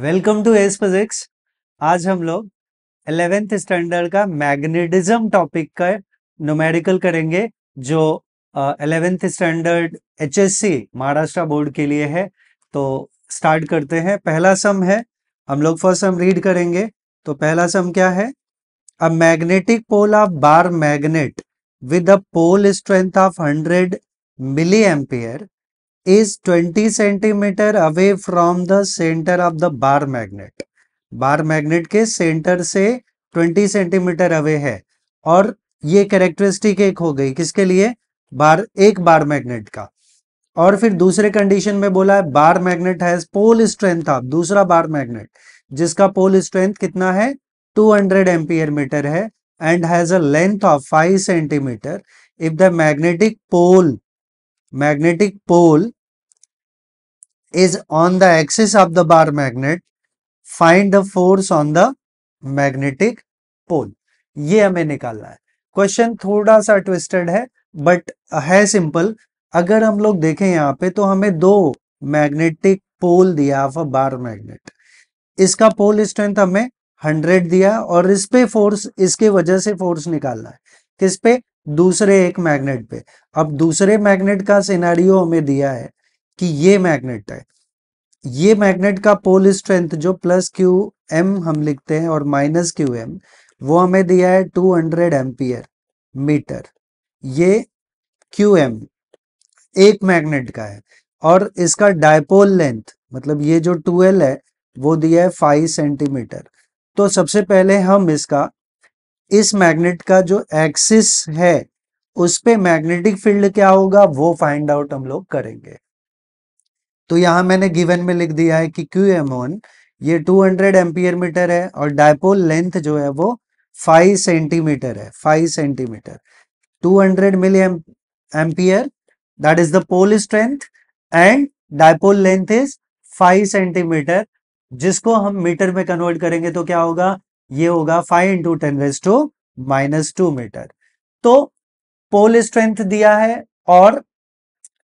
Welcome to S physics आज हम लोग एलेवेंथ स्टैंडर्ड का मैग्नेटिज्म टॉपिक का नोमेडिकल करेंगे जो eleventh standard HSC Maharashtra board के लिए है तो स्टार्ट करते हैं पहला सम है हम लोग फर्स्ट सम रीड करेंगे तो पहला सम क्या है a magnetic pole of bar magnet with a pole strength of hundred milli ampere is 20 centimetre away from the centre of the bar magnet bar magnet के सेंटर से 20 सेंटीमीटर अवे है और ये कैरेक्टरिस्टिक एक हो गई किसके लिए बार एक बार मैग्नेट का और फिर दूसरे कंडीशन में बोला है bar magnet has pole strength of दूसरा बार मैग्नेट जिसका पोल स्ट्रेंथ कितना है 200 हंड्रेड एम्पियर मीटर है and has a length of 5 centimetre if the magnetic pole magnetic pole is on the axis of the bar magnet find the force on the magnetic pole ये हमें निकालना है question थोड़ा सा twisted है but है simple अगर हम लोग देखें यहाँ पे तो हमें दो मैग्नेटिक पोल दिया ऑफ अ बार मैग्नेट इसका पोल स्ट्रेंथ हमें 100 दिया और इस पे फोर्स इसके वजह से फोर्स निकालना है किस पे दूसरे एक मैग्नेट पे अब दूसरे मैग्नेट का सिनेरियो हमें दिया है कि ये मैग्नेट है ये मैग्नेट का पोल स्ट्रेंथ जो प्लस क्यू एम हम लिखते हैं और माइनस क्यू एम वो हमें दिया है टू हंड्रेड एम्पियर मीटर ये क्यू एम एक मैग्नेट का है और इसका डायपोल लेंथ मतलब ये जो टूएल है वो दिया है फाइव सेंटीमीटर तो सबसे पहले हम इसका इस मैग्नेट का जो एक्सिस है उस पे मैग्नेटिक फील्ड क्या होगा वो फाइंड आउट हम लोग करेंगे तो यहां मैंने गिवन में लिख दिया है कि क्यू एम ऑन ये 200 हंड्रेड मीटर है और डायपोल लेंथ जो है वो 5 सेंटीमीटर है 5 centimetre 200 hundred milli ampere that is the pole strength and dipole length is 5 centimetre जिसको हम मीटर में कन्वर्ट करेंगे तो क्या होगा ये होगा five into ten raise to minus two metre तो पोल स्ट्रेंथ दिया है और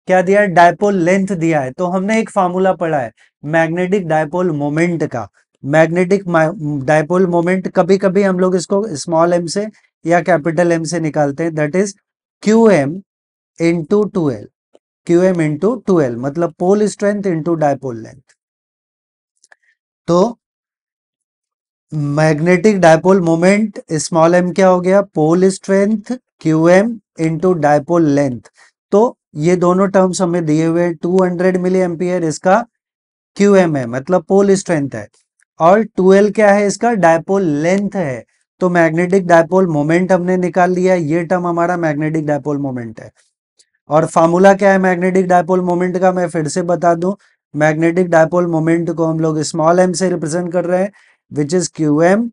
क्या दिया है डायपोल लेंथ दिया है तो हमने एक फार्मूला पढ़ा है मैग्नेटिक डायपोल मोमेंट का मैग्नेटिक डायपोल मोमेंट कभी कभी हम लोग इसको स्मॉल एम से या कैपिटल एम से निकालते हैं that is Q M into two L Q M into two L मतलब pole strength into dipole length तो magnetic dipole moment small M क्या हो गया pole strength Q M into dipole length तो ये दोनों टर्म्स हमें दिए हुए 200 मिली एम्पियर इसका क्यू एम है मतलब पोल स्ट्रेंथ है और 2L क्या है इसका डायपोल लेंथ है तो मैग्नेटिक डायपोल मोमेंट हमने निकाल लिया ये टर्म हमारा मैग्नेटिक डायपोल मोमेंट है और फार्मूला क्या है मैग्नेटिक डायपोल मोमेंट का मैं फिर से बता दूं मैग्नेटिक डायपोल मोमेंट को हम लोग स्मॉल एम से रिप्रेजेंट कर रहे हैं which is Q M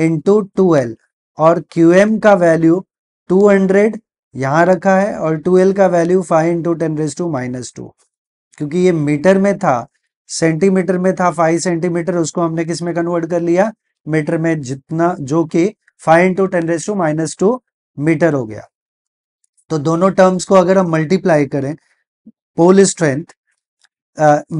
into two L और क्यू एम का वैल्यू टू हंड्रेड यहां रखा है और टू एल का value five into ten raise to minus two क्योंकि ये मीटर में था सेंटीमीटर में था फाइव सेंटीमीटर उसको हमने किस में कन्वर्ट कर लिया मीटर में जितना जो कि five into ten raise to minus two metre हो गया तो दोनों टर्म्स को अगर हम मल्टीप्लाई करें pole strength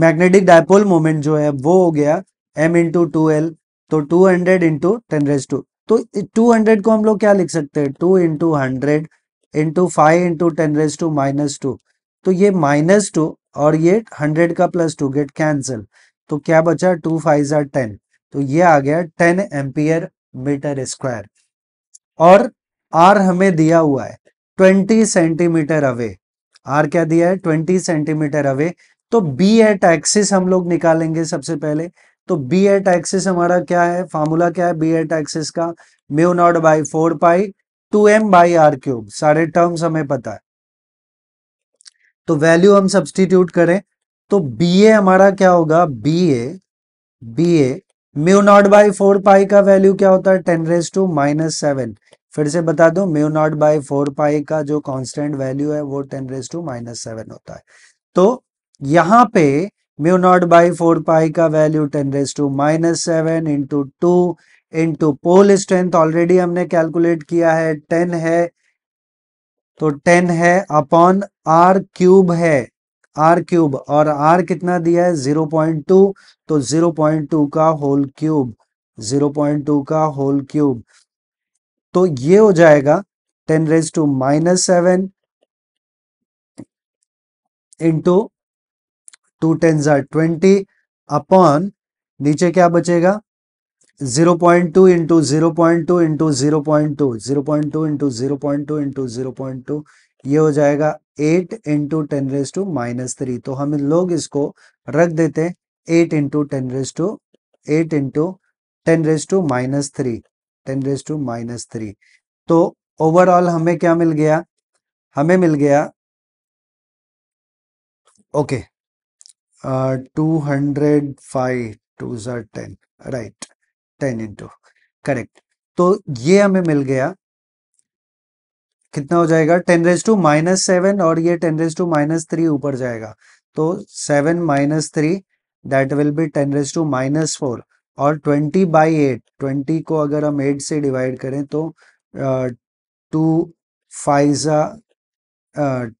magnetic dipole moment जो है वो हो गया एम इंटू टू एल तो 200 hundred into ten raise to two 200 को हम लोग क्या लिख सकते हैं two into hundred into five into ten raise to minus two तो ये माइनस टू और ये हंड्रेड का प्लस टू गेट कैंसिल तो क्या बचा टू फाइव जार टेन तो ये आ गया टेन एम्पियर मीटर स्क्वायर और आर हमें दिया हुआ है ट्वेंटी सेंटीमीटर अवे आर क्या दिया है ट्वेंटी सेंटीमीटर अवे तो बी एट एक्सिस हम लोग निकालेंगे सबसे पहले तो बी एट एक्सिस हमारा क्या है फार्मूला क्या है बी एट एक्सिस का mu naught by four pi two M by R cube सारे टर्म्स हमें पता है तो वैल्यू हम सब्सटीट्यूट करें तो बी ए हमारा क्या होगा B A B A mu naught by four pi का वैल्यू क्या होता है ten raise to minus seven फिर से बता दो mu naught by four pi का जो कांस्टेंट वैल्यू है वो ten raise to minus seven होता है तो यहां पे mu naught by four pi का value ten raise to minus seven into two into pole strength already हमने कैलकुलेट किया है टेन है तो टेन है अपॉन आर क्यूब है आर क्यूब और आर कितना दिया है जीरो पॉइंट टू तो जीरो पॉइंट टू का whole cube zero point two का होल क्यूब तो ये हो जाएगा ten raise to minus seven into two ten जार ट्वेंटी अपॉन नीचे क्या बचेगा zero point two into zero point two into zero point two zero point two into zero point two into zero point two ये हो जाएगा eight into ten raise to minus three तो हम लोग इसको रख देते eight into ten raise to eight into ten raise to minus three ten raise to minus three तो ओवरऑल हमें क्या मिल गया हमें मिल गया okay okay. uh, 205 twos are 10 right 10 into correct तो ये हमें मिल गया कितना हो जाएगा ten raise to minus seven और ये ten raise to minus three ऊपर जाएगा तो seven minus three that will be ten raise to minus four और ट्वेंटी बाई एट ट्वेंटी को अगर हम एट से डिवाइड करें तो टू फाइजा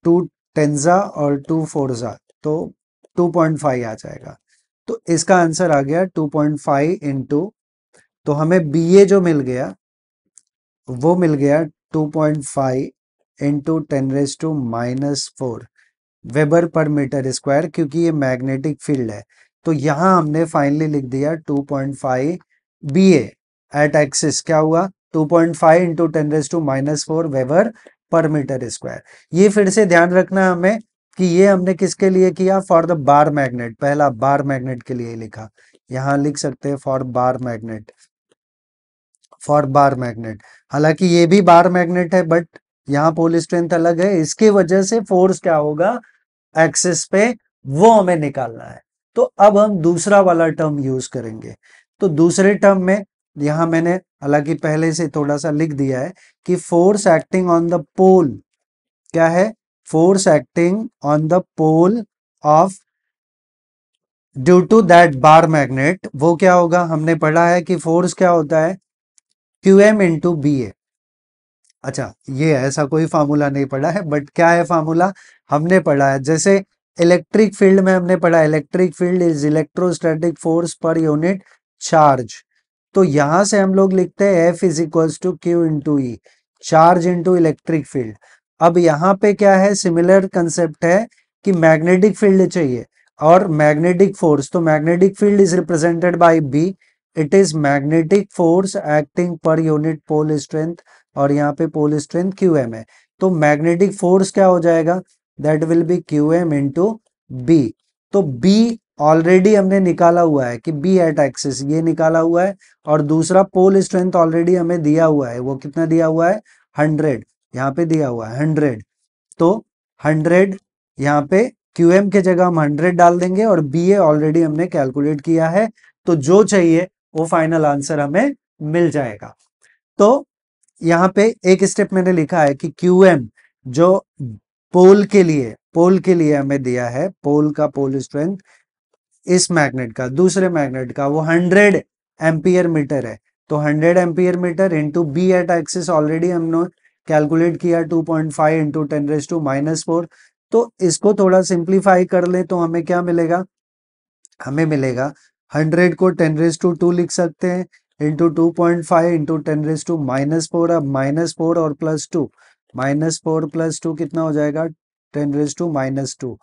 टू टेंजा और टू फोरजा तो 2.5 आ जाएगा तो इसका आंसर आ गया 2.5 पॉइंट इंटू तो हमें बी ए जो मिल गया वो मिल गया 2.5 point five into ten raise to minus four weber per metre square क्योंकि ये मैग्नेटिक फील्ड है तो यहां हमने फाइनली लिख दिया 2.5 point five B at axis क्या हुआ 2.5 point five into ten raise to minus four weber per metre square ये फिर से ध्यान रखना हमें कि ये हमने किसके लिए किया फॉर द बार मैग्नेट पहला बार मैग्नेट के लिए लिखा यहाँ लिख सकते हैं for bar magnet for bar magnet हालांकि ये भी बार मैग्नेट है बट यहाँ पोल स्ट्रेंथ अलग है इसकी वजह से फोर्स क्या होगा एक्सिस पे वो हमें निकालना है तो अब हम दूसरा वाला टर्म यूज करेंगे तो दूसरे टर्म में यहां मैंने हालांकि पहले से थोड़ा सा लिख दिया है कि force acting on the pole क्या है force acting on the pole of due to that bar magnet वो क्या होगा हमने पढ़ा है कि फोर्स क्या होता है Q M into B A अच्छा ये ऐसा कोई फार्मूला नहीं पढ़ा है बट क्या है फार्मूला हमने पढ़ा है जैसे इलेक्ट्रिक फील्ड में हमने पढ़ा electric field is electrostatic force per unit charge तो यहां से हम लोग लिखते हैं F is equals to Q into E charge into electric field अब यहाँ पे क्या है सिमिलर कंसेप्ट है कि मैग्नेटिक फील्ड चाहिए और मैग्नेटिक फोर्स तो magnetic field is represented by B it is magnetic force acting per unit pole strength और यहाँ पे पोल स्ट्रेंथ क्यू एम है तो मैग्नेटिक फोर्स क्या हो जाएगा that will be Q M into B तो बी ऑलरेडी हमने निकाला हुआ है कि बी एट एक्सिस ये निकाला हुआ है और दूसरा पोल स्ट्रेंथ ऑलरेडी हमें दिया हुआ है वो कितना दिया हुआ है हंड्रेड यहाँ पे दिया हुआ है हंड्रेड तो हंड्रेड यहाँ पे क्यू एम के जगह हम हंड्रेड डाल देंगे और बी ए ऑलरेडी हमने कैलकुलेट किया है तो जो चाहिए वो फाइनल आंसर हमें मिल जाएगा तो यहाँ पे एक स्टेप मैंने लिखा है कि क्यू एम जो पोल के लिए पोल के लिए हमें दिया है पोल का पोल स्ट्रेंथ इस मैग्नेट का दूसरे मैग्नेट का वो हंड्रेड एम्पियर मीटर है तो hundred ampere metre into B at axis already हमने कैलकुलेट किया 2.5 point five into ten raise to minus four तो इसको थोड़ा सिंप्लीफाई कर ले तो हमें क्या मिलेगा हमें मिलेगा हंड्रेड को टेन रेस टू टू लिख सकते हैं into two point five into ten raise to minus four अब माइनस फोर और plus two minus four plus two कितना हो जाएगा ten raise to minus two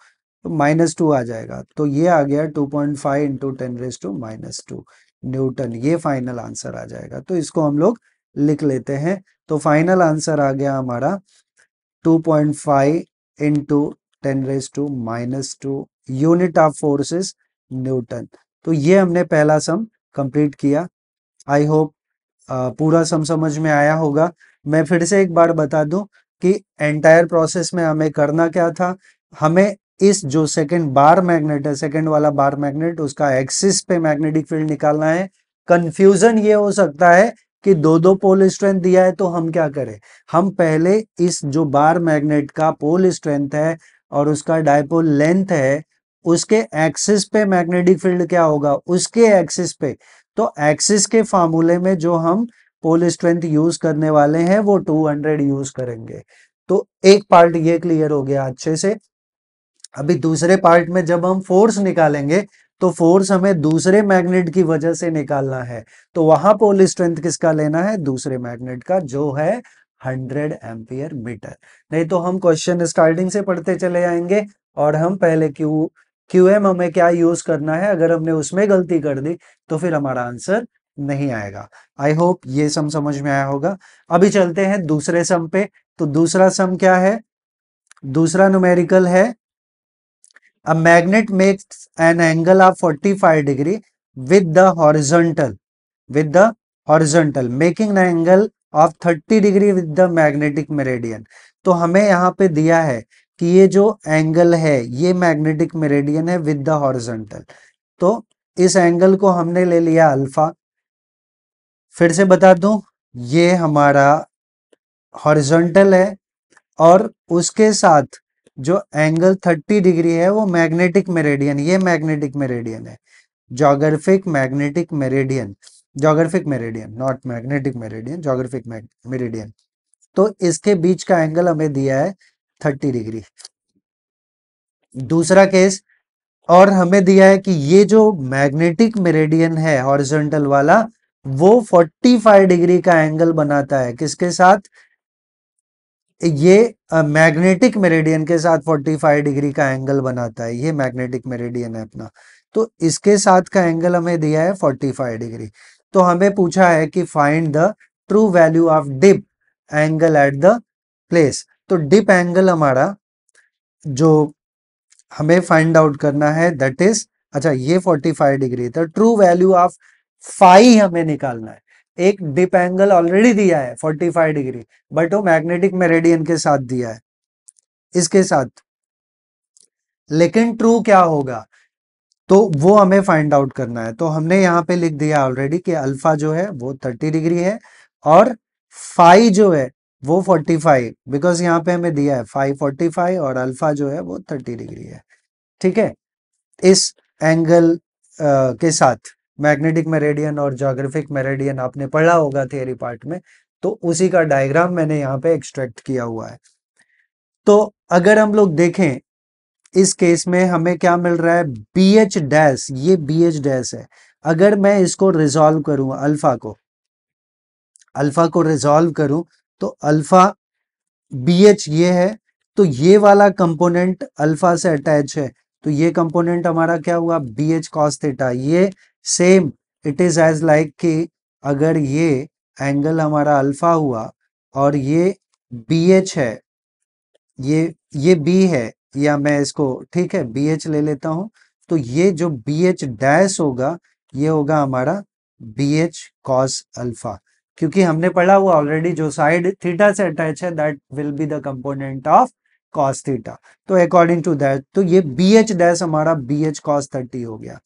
minus two आ जाएगा तो ये आ गया two point five into ten raise to minus two newton ये फाइनल आंसर आ जाएगा तो इसको हम लोग लिख लेते हैं तो फाइनल आंसर आ गया हमारा 2.5 point five into ten raise to minus two unit of forces newton तो ये हमने पहला सम कंप्लीट किया आई होप पूरा सम समझ में आया होगा मैं फिर से एक बार बता दूं कि एंटायर प्रोसेस में हमें करना क्या था हमें इस जो सेकंड बार मैग्नेट है सेकंड वाला बार मैग्नेट उसका एक्सिस पे मैग्नेटिक फील्ड निकालना है कंफ्यूजन ये हो सकता है कि दो दो पोल स्ट्रेंथ दिया है तो हम क्या करें हम पहले इस जो बार मैग्नेट का पोल स्ट्रेंथ है और उसका डायपोल लेंथ है उसके एक्सिस पे मैग्नेटिक फील्ड क्या होगा उसके एक्सिस पे तो एक्सिस के फार्मूले में जो हम पोल स्ट्रेंथ यूज करने वाले हैं वो 200 यूज करेंगे तो एक पार्ट ये क्लियर हो गया अच्छे से अभी दूसरे पार्ट में जब हम फोर्स निकालेंगे तो फोर्स हमें दूसरे मैग्नेट की वजह से निकालना है तो वहां पोल स्ट्रेंथ किसका लेना है दूसरे मैग्नेट का जो है 100 एम्पियर मीटर नहीं तो हम क्वेश्चन स्टार्टिंग से पढ़ते चले आएंगे और हम पहले क्यू क्यू एम हमें क्या यूज करना है अगर हमने उसमें गलती कर दी तो फिर हमारा आंसर नहीं आएगा आई होप ये सम समझ में आया होगा अभी चलते हैं दूसरे सम पे तो दूसरा सम क्या है दूसरा न्यूमेरिकल है A magnet makes an angle of 45 degree with the horizontal, with the horizontal, making an angle of 30 degree with the magnetic meridian. तो हमें यहाँ पे दिया है कि ये जो एंगल है ये मैग्नेटिक मेरेडियन है विद द हॉरिजॉन्टल तो इस एंगल को हमने ले लिया अल्फा फिर से बता दूं ये हमारा हॉरिजॉन्टल है और उसके साथ जो एंगल 30 डिग्री है वो मैग्नेटिक मेरेडियन ये मैग्नेटिक मेरेडियन है geographic magnetic meridian geographic meridian not magnetic meridian geographic meridian तो इसके बीच का एंगल हमें दिया है 30 डिग्री दूसरा केस और हमें दिया है कि ये जो मैग्नेटिक मेरेडियन है हॉरिजेंटल वाला वो 45 डिग्री का एंगल बनाता है किसके साथ ये मैग्नेटिक मेरेडियन के साथ 45 डिग्री का एंगल बनाता है ये मैग्नेटिक मेरेडियन है अपना तो इसके साथ का एंगल हमें दिया है 45 डिग्री तो हमें पूछा है कि find the true value of dip angle at the place तो डिप एंगल हमारा जो हमें फाइंड आउट करना है दट इज अच्छा ये 45 डिग्री था ट्रू वैल्यू ऑफ फाइ हमें निकालना है एक डिप एंगल ऑलरेडी दिया है 45 डिग्री बट वो मैग्नेटिक मेरेडियन के साथ दिया है इसके साथ लेकिन ट्रू क्या होगा तो वो हमें फाइंड आउट करना है तो हमने यहाँ पे लिख दिया ऑलरेडी कि अल्फा जो है वो 30 डिग्री है और फाइव जो है वो 45 बिकॉज यहाँ पे हमें दिया है फाइव फोर्टी और अल्फा जो है वो थर्टी डिग्री है ठीक है इस एंगल आ, के साथ मैग्नेटिक मेरेडियन और जोग्राफिक मेरेडियन आपने पढ़ा होगा थियरी पार्ट में तो उसी का डायग्राम मैंने यहाँ पे एक्सट्रैक्ट किया हुआ है तो अगर हम लोग देखें इस केस में हमें क्या मिल रहा है बी एच डैश ये बी एच डैश है अगर मैं इसको रिजोल्व करूं अल्फा को अल्फा को रिजोल्व करूं तो अल्फा बी एच ये है तो ये वाला कंपोनेंट अल्फा से अटैच है तो ये कंपोनेंट हमारा क्या हुआ बी एच कॉस्थेटा ये same it is as like कि अगर ये एंगल हमारा अल्फा हुआ और ये बी एच है ये ये बी है या मैं इसको ठीक है बी एच ले लेता हूं तो ये जो बी एच डैश होगा ये होगा हमारा बी एच कॉस अल्फा क्योंकि हमने पढ़ा हुआ ऑलरेडी जो साइड थीटा से अटैच है that will be the component of cos theta तो अकॉर्डिंग टू दैट तो ये बी एच डैश हमारा बी एच कॉस थर्टी हो गया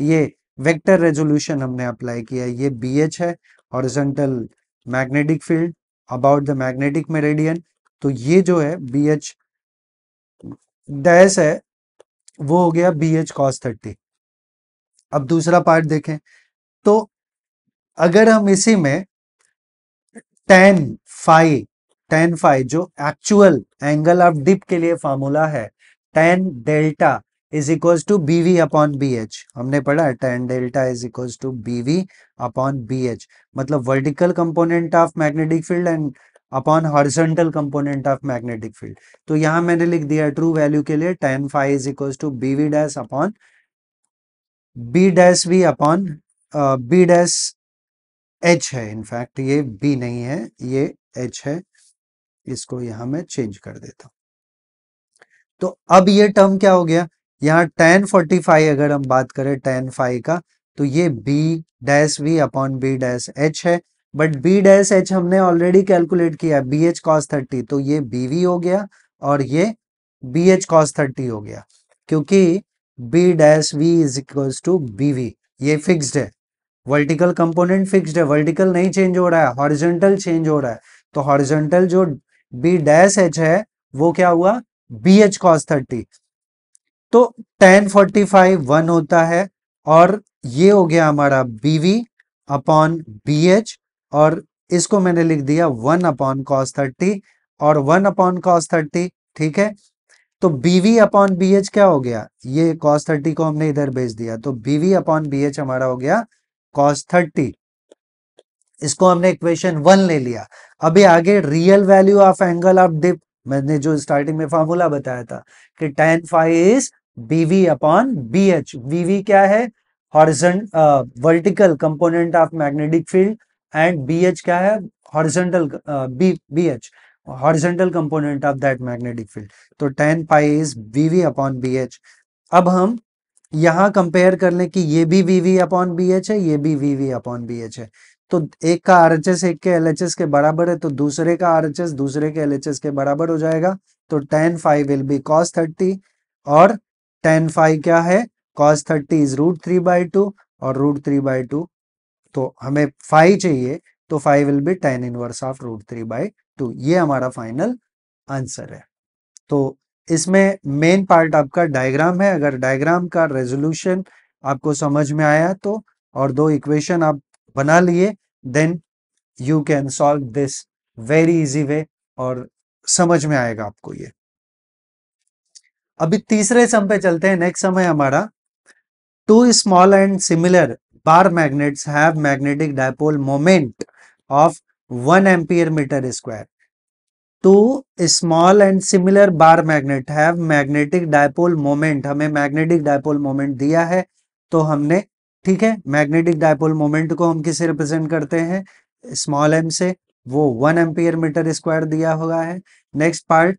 ये वेक्टर रेजोल्यूशन हमने अप्लाई किया ये बी एच है horizontal magnetic field about the magnetic meridian तो ये जो है बी एच डैश है वो हो गया बी एच कॉस थर्टी अब दूसरा पार्ट देखें तो अगर हम इसी में टेन फाइव टेन फाइव जो एक्चुअल एंगल ऑफ डिप के लिए फॉर्मूला है tan delta is equal to B V upon B H हमने पढ़ा tan delta is equal to B V upon B H मतलब vertical component of magnetic field and upon horizontal component of magnetic field तो यहां मैंने लिख दिया true value के लिए tan phi is equal to B V dash upon B dash V upon B dash H है in fact ये बी नहीं है ये एच है इसको यहां मैं चेंज कर देता हूं तो अब ये टर्म क्या हो गया यहाँ tan 45 अगर हम बात करें tan फाइव का तो ये b dash V upon B dash H है बट b डैश एच हमने ऑलरेडी कैलकुलेट किया बी एच कॉस थर्टी तो ये वी हो गया और ये बी एच कॉस थर्टी हो गया क्योंकि B dash V is equal to B V ये फिक्स्ड है वर्टिकल कंपोनेंट फिक्स्ड है वर्टिकल नहीं चेंज हो रहा है हॉरिजेंटल चेंज हो रहा है तो हॉरिजेंटल जो बी डैश एच है वो क्या हुआ बी एच कॉस थर्टी तो टेन फोर्टी फाइव वन होता है और ये हो गया हमारा बीवी अपॉन बी एच और इसको मैंने लिख दिया वन अपॉन कॉस थर्टी और वन अपॉन कॉस थर्टी ठीक है तो बीवी अपॉन बी एच क्या हो गया ये कॉस थर्टी को हमने इधर भेज दिया तो बीवी अपॉन बी एच हमारा हो गया कॉस थर्टी इसको हमने इक्वेशन वन ले लिया अभी आगे real value of angle of dip मैंने जो स्टार्टिंग में फॉर्मूला बताया था कि tan phi is B V upon B H B V क्या है horizon vertical component of magnetic field and B H क्या है horizontal B B H horizontal component of that magnetic field तो tan phi is B V upon B H अब हम यहां compare कर लें कि ये भी वीवी अपॉन बी एच है ये भी वीवी अपॉन बी एच है तो एक का आर एच एस एक के एल एच एस के बराबर है तो दूसरे का आर एच एस दूसरे के एल एच एस के बराबर हो जाएगा तो tan phi will be cos thirty और टेन फाइव क्या है cos thirty is root three by two और रूट थ्री बाई टू तो हमें फाइव चाहिए तो phi will be tan inverse of root three by two ये हमारा फाइनल आंसर है तो इसमें मेन पार्ट आपका डायग्राम है अगर डायग्राम का रेजोल्यूशन आपको समझ में आया तो और दो इक्वेशन आप बना लिए then you can solve this very easy way और समझ में आएगा आपको ये अभी तीसरे सम पे चलते हैं नेक्स्ट समय हमारा two small and similar bar magnets have magnetic dipole moment of one ampere metre square two small and similar bar magnet have magnetic dipole moment हमें मैग्नेटिक डायपोल मोमेंट दिया है तो हमने ठीक है मैग्नेटिक डायपोल मोमेंट को हम किसे रिप्रेजेंट करते हैं स्मॉल एम से वो वन एम्पियर मीटर स्क्वायर दिया हुआ है next part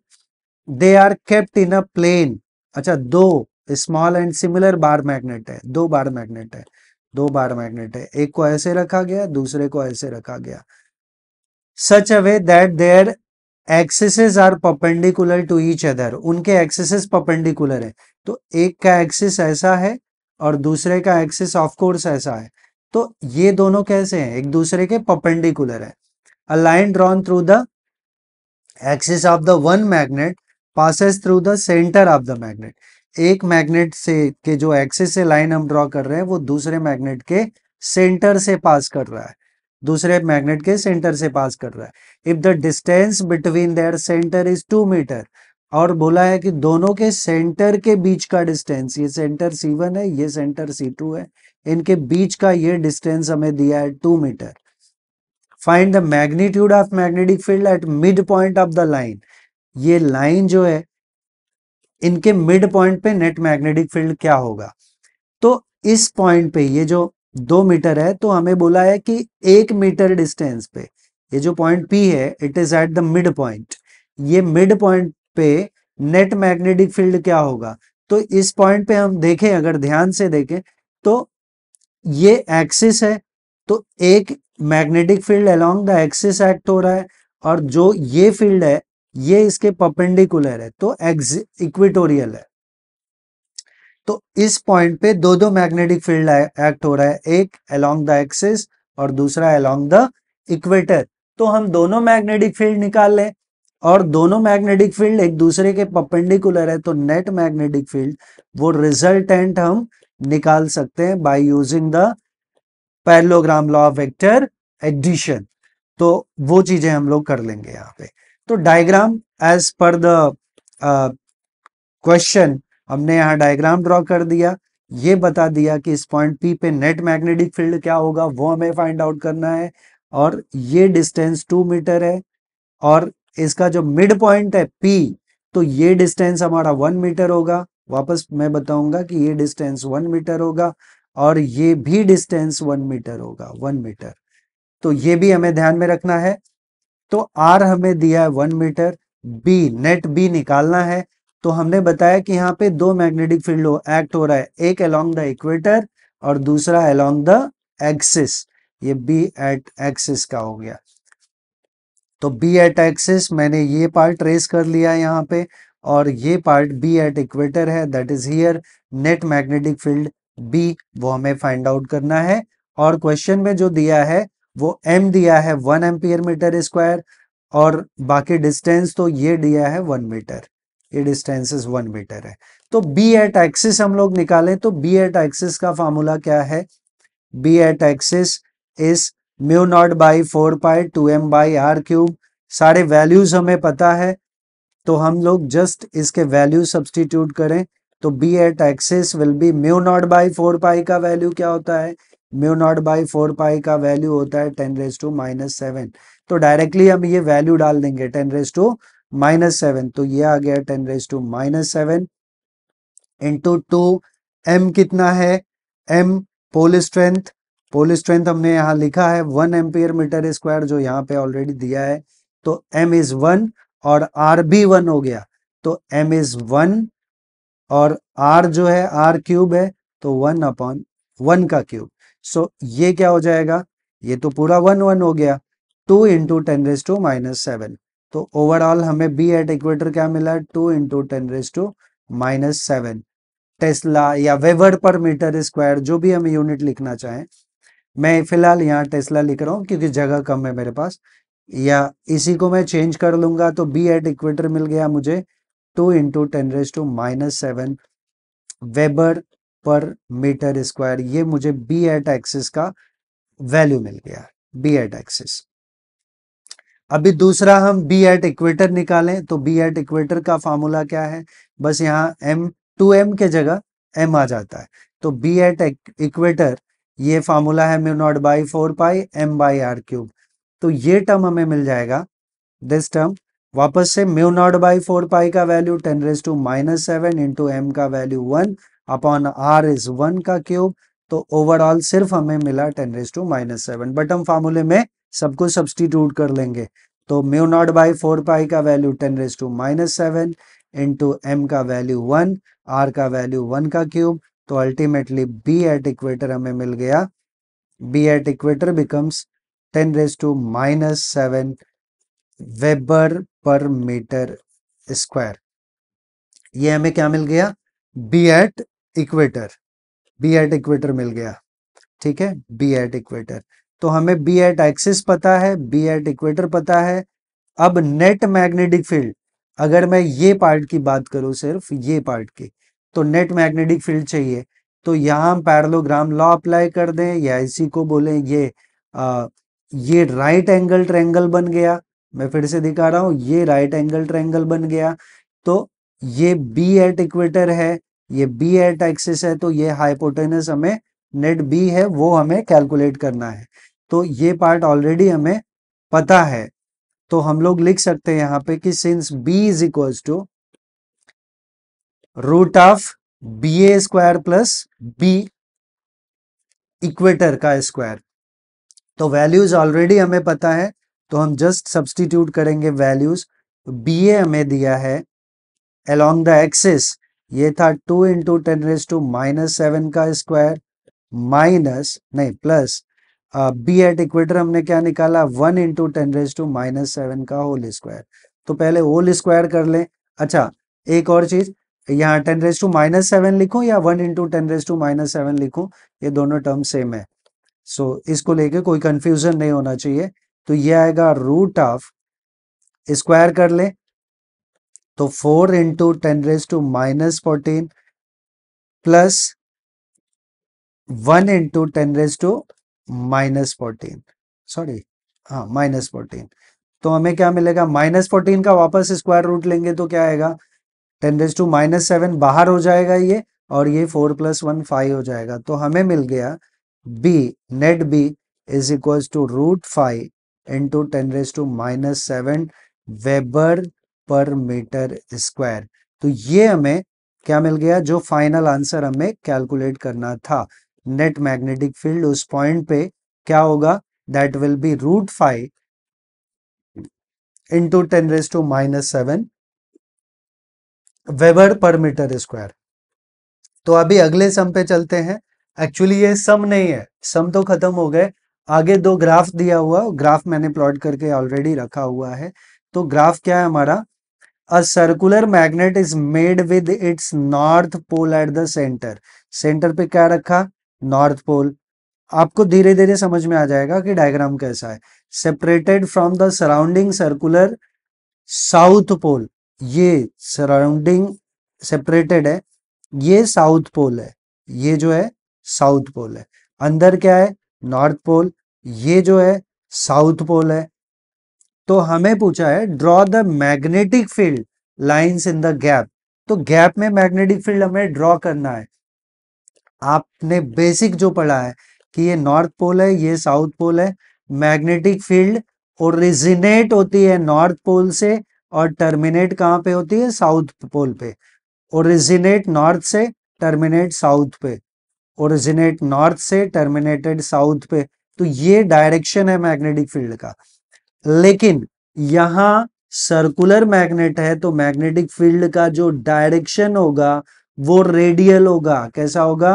they are kept in a plane अच्छा दो small and similar bar magnet है दो बार मैग्नेट है दो बार मैग्नेट है एक को ऐसे रखा गया दूसरे को ऐसे रखा गया such a way that their axes are perpendicular to each other उनके एक्सेसेस परपेंडिकुलर है तो एक का एक्सेस ऐसा है और दूसरे का एक्सिस ऑफ कोर्स ऐसा है तो ये दोनों कैसे हैं एक दूसरे के पपेंडिकुलर है a line drawn through the axis of the one magnet passes through the centre of the magnet एक मैग्नेट से के जो एक्सिस से लाइन हम ड्रॉ कर रहे हैं वो दूसरे मैग्नेट के सेंटर से पास कर रहा है दूसरे मैग्नेट के सेंटर से पास कर रहा है if the distance between their centre is two metre और बोला है कि दोनों के सेंटर के बीच का डिस्टेंस ये सेंटर सी वन है ये सेंटर सी टू है इनके बीच का ये डिस्टेंस हमें दिया है two metre find the magnitude of magnetic field at mid point of the line ये लाइन जो है इनके मिड पॉइंट पे नेट मैग्नेटिक फील्ड क्या होगा तो इस पॉइंट पे ये जो दो मीटर है तो हमें बोला है कि एक मीटर डिस्टेंस पे ये जो पॉइंट पी है it is at the mid point ये मिड पॉइंट पे नेट मैग्नेटिक फील्ड क्या होगा तो इस पॉइंट पे हम देखें अगर ध्यान से देखें तो ये एक्सिस है तो एक magnetic field along the axis act हो रहा है और जो ये फील्ड है ये इसके पपेंडिकुलर है तो एक्स इक्विटोरियल है तो इस पॉइंट पे दो दो मैग्नेटिक फील्ड एक्ट हो रहा है एक अलोंग द एक्सिस और दूसरा अलोंग द इक्वेटर तो हम दोनों मैग्नेटिक फील्ड निकाल लें और दोनों मैग्नेटिक फील्ड एक दूसरे के पपेंडिकुलर है तो नेट मैग्नेटिक फील्ड वो रिजल्टेंट हम निकाल सकते हैं by using the parallelogram law vector addition तो वो चीजें हम लोग कर लेंगे यहाँ पे तो diagram as per the question हमने यहाँ डायग्राम ड्रॉ कर दिया ये बता दिया कि इस पॉइंट पी पे नेट मैग्नेटिक फील्ड क्या होगा वो हमें फाइंड आउट करना है और ये डिस्टेंस टू मीटर है और इसका जो मिड पॉइंट है P तो ये डिस्टेंस हमारा वन मीटर होगा वापस मैं बताऊंगा कि ये डिस्टेंस वन मीटर होगा और ये भी डिस्टेंस वन मीटर होगा वन मीटर तो ये भी हमें ध्यान में रखना है तो R हमें दिया है one metre B net B निकालना है तो हमने बताया कि यहाँ पे दो मैग्नेटिक फील्ड एक्ट हो रहा है एक अलोंग द इक्वेटर और दूसरा अलोंग द एक्सिस ये बी एट एक्सिस का हो गया तो बी एट एक्सिस मैंने ये पार्ट ट्रेस कर लिया यहाँ पे और ये पार्ट बी एट इक्वेटर है that is here net magnetic field B वो हमें फाइंड आउट करना है और क्वेश्चन में जो दिया है वो एम दिया है वन एम्पियर मीटर स्क्वायर और बाकी डिस्टेंस तो ये दिया है वन मीटर ये डिस्टेंसेस वन मीटर है तो बी एट एक्सिस हम लोग निकालें तो बी एट एक्सिस का फॉर्मूला क्या है B at axis is mu naught by four pi two M by R cube सारे वैल्यूज हमें पता है तो हम लोग जस्ट इसके वैल्यू सब्सटीट्यूट करें तो B at axis will be mu naught by four pi का वैल्यू क्या होता है mu naught by four pi का वैल्यू होता है ten raise to minus seven तो डायरेक्टली हम ये वैल्यू डाल देंगे ten raise to minus seven तो ये आ गया ten raise to minus seven into two M कितना है M pole strength pole strength हमने यहाँ लिखा है वन एम्पियर मीटर स्क्वायर जो यहाँ पे ऑलरेडी दिया है तो एम इज वन और आर भी वन हो गया तो एम इज वन और आर जो है आर क्यूब है तो वन अपॉन वन का क्यूब सो ये क्या हो जाएगा ये तो पूरा वन वन हो गया two into ten raise to minus seven तो ओवरऑल हमें बी एट इक्वेटर क्या मिला two into ten raise to minus seven tesla या वेवर पर मीटर स्क्वायर जो भी हम यूनिट लिखना चाहें मैं फिलहाल यहाँ टेस्ला लिख रहा हूँ क्योंकि जगह कम है मेरे पास या इसी को मैं चेंज कर लूंगा तो बी एट इक्वेटर मिल गया मुझे two into ten raise to minus seven weber per metre square ये मुझे बी एट एक्सिस का वैल्यू मिल गया बी एट एक्सिस अभी दूसरा हम बी एट इक्वेटर निकालें तो बी एट इक्वेटर का फार्मूला क्या है बस यहाँ एम टू एम के जगह एम आ जाता है तो बी एट इक्वेटर ये फार्मूला है mu naught by four pi M by R cube तो ये टर्म हमें मिल जाएगा दिस टर्म वापस से mu naught by four pi का value ten raise to minus seven into M का value one upon R is one का cube तो ओवरऑल सिर्फ हमें मिला ten raise to minus seven but हम फार्मूले में सबको सब्सटीट्यूट कर लेंगे तो mu naught by four pi का value ten raise to minus seven into M का वैल्यू वन आर का वैल्यू वन का क्यूब तो अल्टीमेटली बी एट इक्वेटर हमें मिल गया B at equator becomes ten raise to minus seven weber per metre square ये हमें क्या मिल गया B at equator B at equator मिल गया ठीक है बी एट इक्वेटर तो हमें बी एट एक्सिस पता है बी एट इक्वेटर पता है अब नेट मैग्नेटिक फील्ड अगर मैं ये पार्ट की बात करूं सिर्फ ये पार्ट की तो नेट मैग्नेटिक फील्ड चाहिए तो यहाँ हम पैरलोग्राम लॉ अप्लाई कर दें या इसी को बोले ये आ, ये राइट एंगल ट्रेंगल बन गया मैं फिर से दिखा रहा हूँ ये राइट एंगल ट्रेंगल बन गया तो ये बी एट इक्वेटर है ये बी एट एक्सिस है तो ये हाइपोटेनस हमें नेट बी है वो हमें कैलकुलेट करना है तो ये पार्ट ऑलरेडी हमें पता है तो हम लोग लिख सकते हैं यहाँ पे कि since B is equals to root of B A square plus B equator का स्क्वायर तो वैल्यूज ऑलरेडी हमें पता है तो हम जस्ट सब्सटीट्यूट करेंगे वैल्यूज बी ए हमें दिया है अलोंग द एक्सिस ये था two into ten raise to minus seven का स्क्वायर माइनस नहीं प्लस बी एट इक्वेटर हमने क्या निकाला one into ten raise to minus seven का होल स्क्वायर तो पहले होल स्क्वायर कर लें अच्छा एक और चीज यहाँ ten raise to minus seven लिखू या one into ten raise to minus seven लिखू ये दोनों टर्म सेम है सो so, इसको लेके कोई कंफ्यूजन नहीं होना चाहिए तो ये आएगा रूट ऑफ स्क्वायर कर ले तो four into ten raise to minus fourteen plus one into ten raise to minus fourteen sorry हाँ माइनस फोर्टीन तो हमें क्या मिलेगा माइनस फोर्टीन का वापस स्क्वायर रूट लेंगे तो क्या आएगा ten raise to minus seven बाहर हो जाएगा ये और ये फोर प्लस वन फाइव हो जाएगा तो हमें मिल गया B net B is equal to root five into ten raise to minus seven weber per metre square तो ये हमें क्या मिल गया जो फाइनल आंसर हमें कैलकुलेट करना था नेट मैग्नेटिक फील्ड उस पॉइंट पे क्या होगा that will be root five into ten raise to minus seven weber per metre square तो अभी अगले सम पे चलते हैं एक्चुअली ये सम नहीं है सम तो खत्म हो गए आगे दो ग्राफ दिया हुआ ग्राफ मैंने प्लॉट करके ऑलरेडी रखा हुआ है तो ग्राफ क्या है हमारा a circular magnet is made with its north pole at the centre centre पे क्या रखा नॉर्थ पोल आपको धीरे धीरे समझ में आ जाएगा कि डायग्राम कैसा है separated from the surrounding circular south pole ये सराउंडिंग सेपरेटेड है ये साउथ पोल है ये जो है साउथ पोल है अंदर क्या है नॉर्थ पोल ये जो है साउथ पोल है तो हमें पूछा है draw the magnetic field lines in the gap तो गैप में मैग्नेटिक फील्ड हमें ड्रॉ करना है आपने बेसिक जो पढ़ा है कि ये नॉर्थ पोल है ये साउथ पोल है मैग्नेटिक फील्ड ओरिजिनेट होती है नॉर्थ पोल से और टर्मिनेट कहाँ पे होती है साउथ पोल पे ओरिजिनेट नॉर्थ से टर्मिनेट साउथ पे ओरिजिनेट नॉर्थ से टर्मिनेटेड साउथ पे तो ये डायरेक्शन है मैग्नेटिक फील्ड का लेकिन यहां सर्कुलर मैग्नेट है तो मैग्नेटिक फील्ड का जो डायरेक्शन होगा वो रेडियल होगा कैसा होगा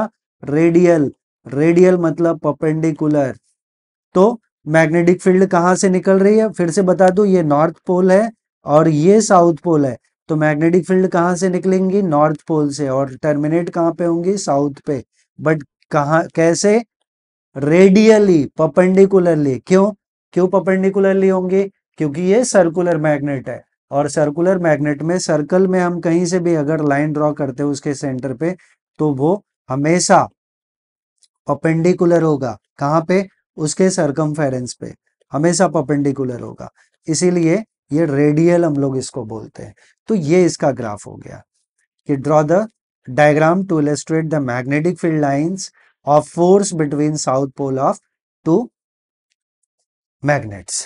रेडियल रेडियल मतलब पपेंडिकुलर तो मैग्नेटिक फील्ड कहाँ से निकल रही है फिर से बता दो ये नॉर्थ पोल है और ये साउथ पोल है तो मैग्नेटिक फील्ड कहाँ से निकलेंगी नॉर्थ पोल से और टर्मिनेट कहाँ पे होंगी साउथ पे बट कहा कैसे रेडियली पपेंडिकुलरली क्यों क्यों पपेंडिकुलरली होंगे क्योंकि ये सर्कुलर मैग्नेट है और सर्कुलर मैग्नेट में सर्कल में हम कहीं से भी अगर लाइन ड्रॉ करते हैं उसके सेंटर पे तो वो हमेशा पपेंडिकुलर होगा कहाँ पे उसके सर्कम पे हमेशा पपेंडिकुलर होगा इसीलिए ये रेडियल हम लोग इसको बोलते हैं तो ये इसका ग्राफ हो गया कि draw the diagram to illustrate the magnetic field lines of force between south pole of two magnets